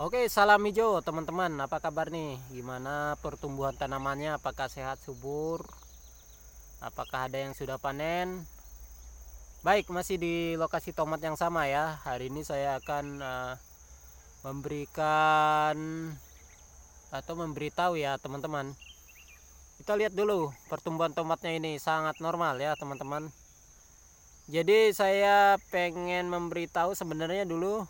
Oke, salam hijau teman-teman. Apa kabar nih? Gimana pertumbuhan tanamannya? Apakah sehat subur? Apakah ada yang sudah panen? Baik, masih di lokasi tomat yang sama ya. Hari ini saya akan uh, memberikan atau memberitahu ya teman-teman. Kita lihat dulu pertumbuhan tomatnya ini sangat normal ya teman-teman. Jadi saya pengen memberitahu sebenarnya dulu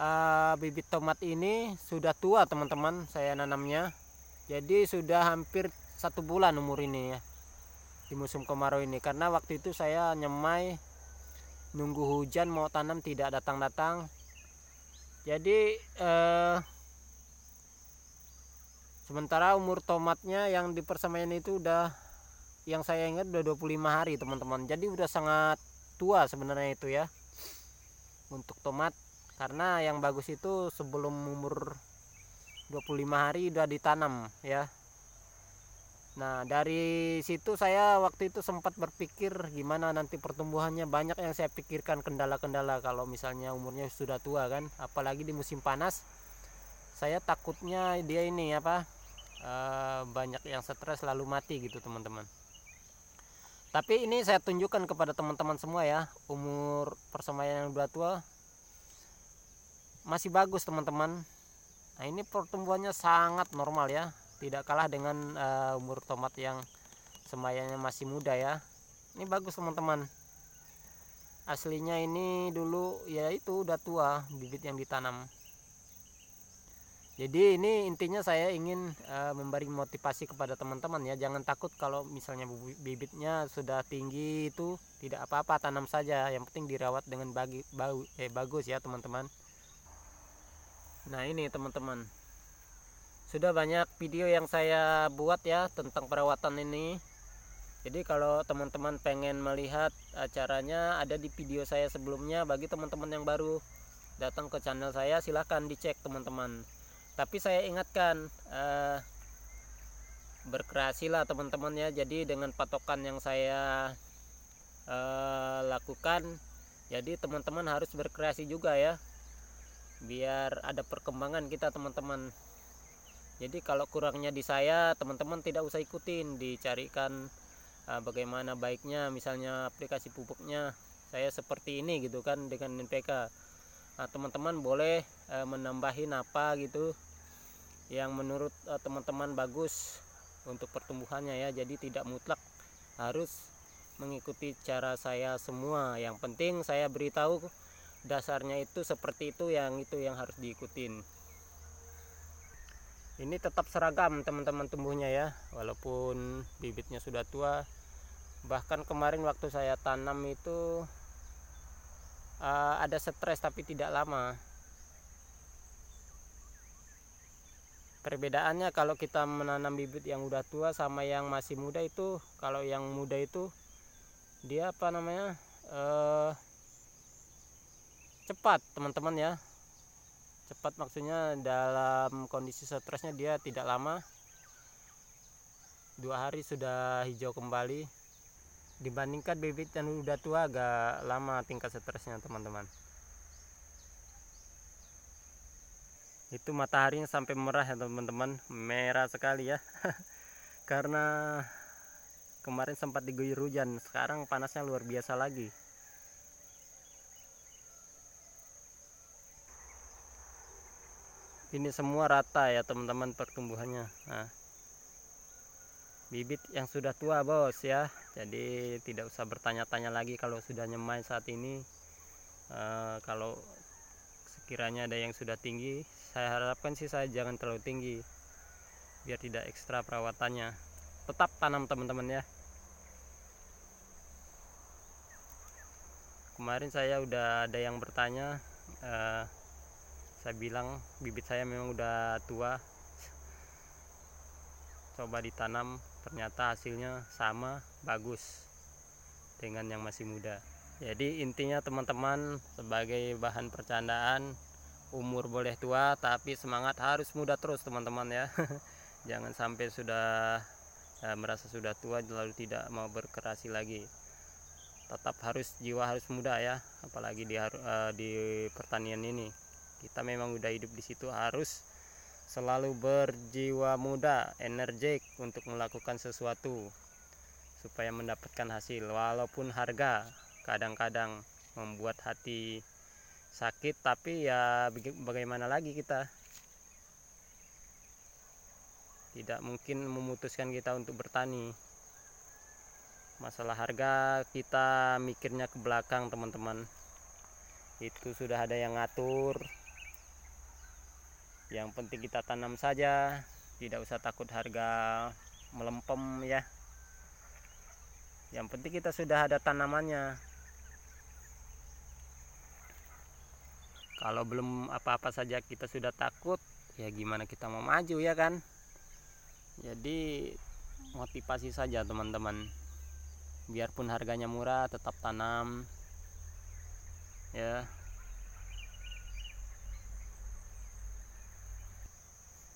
uh, bibit tomat ini sudah tua teman-teman saya nanamnya jadi sudah hampir satu bulan umur ini ya di musim kemarau ini karena waktu itu saya nyemai nunggu hujan mau tanam tidak datang-datang jadi eh, sementara umur tomatnya yang di persemaian itu udah yang saya ingat udah 25 hari teman-teman jadi udah sangat tua sebenarnya itu ya untuk tomat karena yang bagus itu sebelum umur 25 hari udah ditanam ya Nah dari situ saya waktu itu sempat berpikir gimana nanti pertumbuhannya banyak yang saya pikirkan kendala-kendala kalau misalnya umurnya sudah tua kan apalagi di musim panas saya takutnya dia ini apa e, banyak yang stres lalu mati gitu teman-teman tapi ini saya tunjukkan kepada teman-teman semua ya umur persemaian yang sudah tua masih bagus teman-teman nah ini pertumbuhannya sangat normal ya tidak kalah dengan uh, umur tomat yang semayanya masih muda ya ini bagus teman-teman aslinya ini dulu ya itu udah tua bibit yang ditanam jadi ini intinya saya ingin uh, memberi motivasi kepada teman-teman ya jangan takut kalau misalnya bibitnya sudah tinggi itu tidak apa-apa tanam saja yang penting dirawat dengan bagi, bau, eh, bagus ya teman-teman Nah ini teman-teman Sudah banyak video yang saya buat ya tentang perawatan ini Jadi kalau teman-teman pengen melihat acaranya ada di video saya sebelumnya Bagi teman-teman yang baru datang ke channel saya silahkan dicek teman-teman Tapi saya ingatkan eh, Berkreasi lah teman-teman ya Jadi dengan patokan yang saya eh, lakukan Jadi teman-teman harus berkreasi juga ya biar ada perkembangan kita teman-teman jadi kalau kurangnya di saya teman-teman tidak usah ikutin dicarikan uh, bagaimana baiknya misalnya aplikasi pupuknya saya seperti ini gitu kan dengan NPK teman nah, teman-teman boleh uh, menambahin apa gitu yang menurut eh, teman-teman uh, bagus untuk pertumbuhannya ya jadi tidak mutlak harus mengikuti cara saya semua yang penting saya beritahu dasarnya itu seperti itu yang itu yang harus diikutin ini tetap seragam teman-teman tumbuhnya ya walaupun bibitnya sudah tua bahkan kemarin waktu saya tanam itu uh, ada stres tapi tidak lama perbedaannya kalau kita menanam bibit yang udah tua sama yang masih muda itu kalau yang muda itu dia apa namanya uh, cepat teman-teman ya cepat maksudnya dalam kondisi stresnya dia tidak lama dua hari sudah hijau kembali dibandingkan bibit yang udah tua agak lama tingkat stresnya teman-teman itu mataharinya sampai merah ya teman-teman merah sekali ya karena kemarin sempat diguyur hujan sekarang panasnya luar biasa lagi ini semua rata ya teman-teman pertumbuhannya nah, bibit yang sudah tua bos ya jadi tidak usah bertanya-tanya lagi kalau sudah nyemai saat ini e, kalau sekiranya ada yang sudah tinggi saya harapkan sih saya jangan terlalu tinggi biar tidak ekstra perawatannya tetap tanam teman-teman ya kemarin saya udah ada yang bertanya eh, saya bilang bibit saya memang udah tua coba ditanam ternyata hasilnya sama bagus dengan yang masih muda jadi intinya teman-teman sebagai bahan percandaan umur boleh tua tapi semangat harus muda terus teman-teman ya jangan sampai sudah ya, merasa sudah tua lalu tidak mau berkerasi lagi tetap harus jiwa harus muda ya apalagi di uh, di pertanian ini kita memang udah hidup di situ harus selalu berjiwa muda, energik untuk melakukan sesuatu supaya mendapatkan hasil walaupun harga kadang-kadang membuat hati sakit tapi ya bagaimana lagi kita tidak mungkin memutuskan kita untuk bertani masalah harga kita mikirnya ke belakang teman-teman itu sudah ada yang ngatur yang penting kita tanam saja tidak usah takut harga melempem ya yang penting kita sudah ada tanamannya kalau belum apa-apa saja kita sudah takut ya gimana kita mau maju ya kan jadi motivasi saja teman-teman biarpun harganya murah tetap tanam ya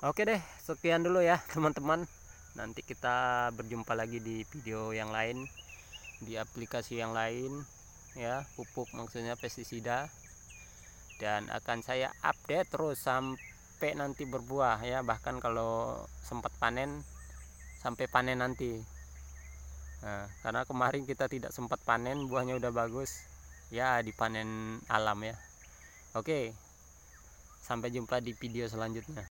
oke deh sekian dulu ya teman-teman nanti kita berjumpa lagi di video yang lain di aplikasi yang lain ya pupuk maksudnya pestisida dan akan saya update terus sampai nanti berbuah ya bahkan kalau sempat panen sampai panen nanti nah, karena kemarin kita tidak sempat panen buahnya udah bagus ya dipanen alam ya oke sampai jumpa di video selanjutnya